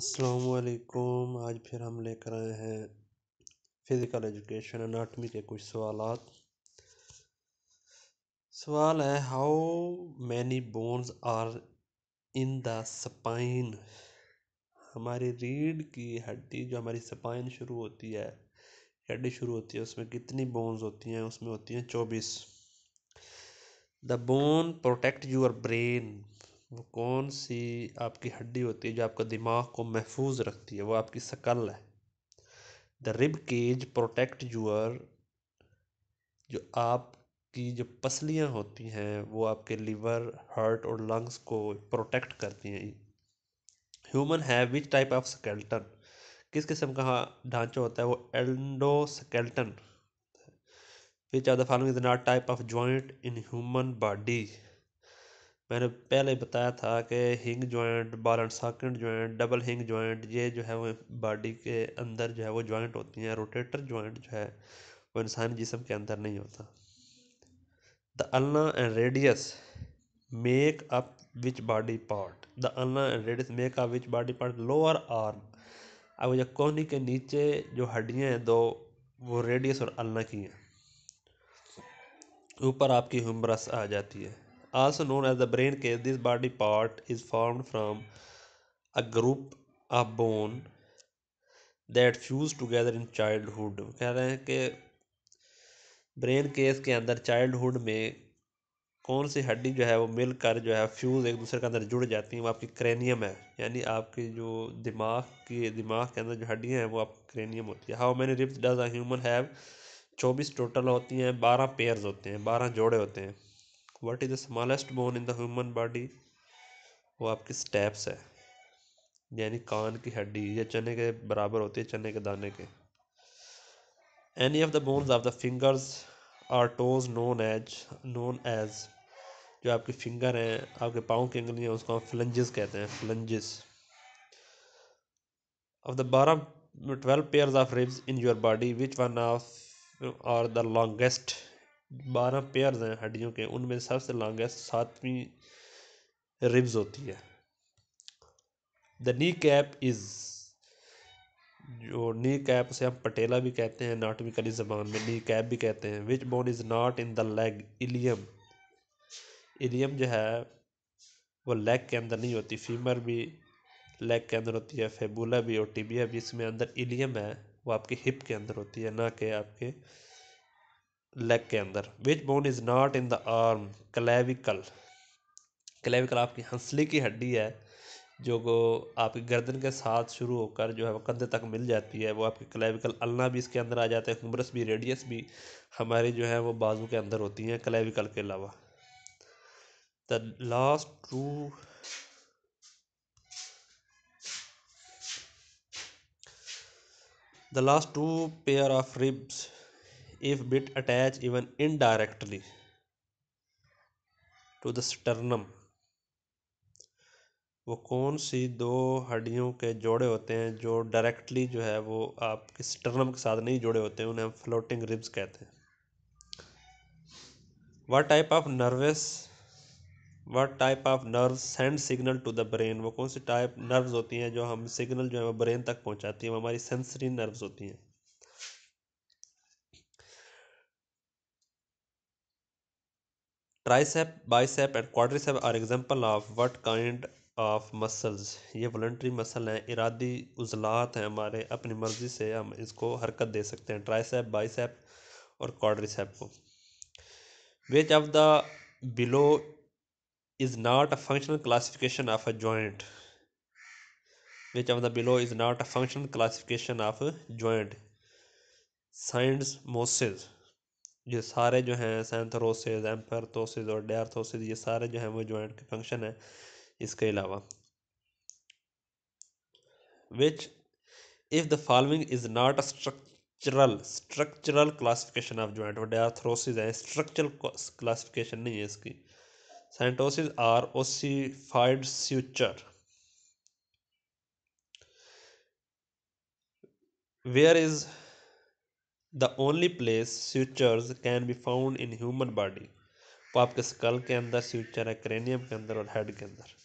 असलकुम आज फिर हम लेकर आए हैं फिज़िकल एजुकेशन अनाटमी के कुछ सवाल सवाल है how many bones are in the spine हमारी रीढ़ की हड्डी जो हमारी स्पाइन शुरू होती है हड्डी शुरू होती है उसमें कितनी बोन्स होती हैं उसमें होती हैं चौबीस the bone protect your brain वो कौन सी आपकी हड्डी होती है जो आपका दिमाग को महफूज रखती है वो आपकी सकल है the rib cage protect your जो आपकी जो पसलियाँ होती हैं वो आपके लीवर हार्ट और लंग्स को प्रोटेक्ट करती हैं ह्यूमन है विच टाइप ऑफ स्केल्टन किस किस्म का हाँ, ढांचा होता है वो endoskeleton which are the following is not type of joint in human body मैंने पहले बताया था कि hinge joint socket joint double hinge joint ये जो है वो बॉडी के अंदर जो है वो जॉइंट होती हैं रोटेटर जॉइंट जो है वो इंसानी जिसम के अंदर नहीं होता the ulna and radius make up which body part the ulna and radius make up which body part lower arm अब जो कोहनी के नीचे जो हड्डियाँ हैं दो वो रेडियस और अल्ना की हैं ऊपर आपकी हमरस आ जाती है also known as the brain case this body part is formed from a group of bone that fuse together in childhood कह रहे हैं कि ब्रेन केस के अंदर childhood में कौन सी हड्डी जो है वो मिलकर जो है फ्यूज़ एक दूसरे के अंदर जुड़ जाती हैं वो आपकी क्रेनियम है यानी आपकी जो दिमाग की दिमाग के अंदर जो हड्डियाँ हैं वो आपकी क्रेनियम होती है how many ribs does a human have चौबीस टोटल होती हैं बारह पेयर्स होते हैं बारह जोड़े होते हैं what is the smallest bone in the human body वो आपकी स्टेप्स है यानी कान की हड्डी या चने के बराबर होती है चने के दाने के any of the bones of the fingers or toes known as known as जो आपके फिंगर हैं आपके पाँव की उंगलियाँ उसको हम फ्लंजिस कहते हैं फ्लंजिस ऑफ द बारह twelve pairs of ribs in your body which one of are the longest बारह पेयर्स हैं हड्डियों के उनमें सबसे लॉन्गेस्ट सातवीं रिब्स होती है द नी कैप इज़ जो नी कैप से हम पटेला भी कहते हैं कली जबान में नी कैप भी कहते हैं which bone is not in the leg ilium ilium जो है वो लेग के अंदर नहीं होती फीमर भी लेग के अंदर होती है फेबूला भी और टिबिया भी इसमें अंदर इलियम है वो आपके हिप के अंदर होती है ना कि आपके लेग के अंदर which bone is not in the arm clavicle clavicle आपकी हंसली की हड्डी है जो को आपकी गर्दन के साथ शुरू होकर जो है वो कंधे तक मिल जाती है वो आपकी क्लेविकल अलना भी इसके अंदर आ जाते हैं हमरस भी रेडियस भी हमारी जो है वो बाजू के अंदर होती हैं क्लेविकल के अलावा the last two the last two pair of ribs if bit attach even indirectly to the sternum वो कौन सी दो हड्डियों के जोड़े होते हैं जो डायरेक्टली जो है वो आपके स्टर्नम के साथ नहीं जुड़े होते हैं उन्हें हम फ्लोटिंग रिब्स कहते हैं what type of nerves what type of nerve send signal to the brain वो कौन सी टाइप नर्व्स होती हैं जो हम सिग्नल जो है वो ब्रेन तक पहुंचाती हैं वो हमारी सेंसरी नर्व्स होती हैं tricep bicep and quadricep are example of what kind of muscles ये वॉल्ट्री मसल हैं इरादी उजलात हैं हमारे अपनी मर्ज़ी से हम इसको हरकत दे सकते हैं ट्राइसेप बाइसेप और क्वाड्रिसेप को which of the below is not a functional classification of a joint which of the below is not a functional classification of joint साइंस Signs ये सारे जो हैं सेंथरोसिस एम्फरतोसिस और डिआरथोसिस ये सारे जो हैं वो जॉइंट के फंक्शन हैं इसके अलावा which if the following is not a structural structural classification of joint और डिआरथ्रोसिस है स्ट्रक्चरल क्लासिफिकेशन नहीं है इसकी synostosis are ossified suture where is the only place sutures can be found in human body वो आपके school के अंदर स्यूचर है क्रेनियम के अंदर और हेड के अंदर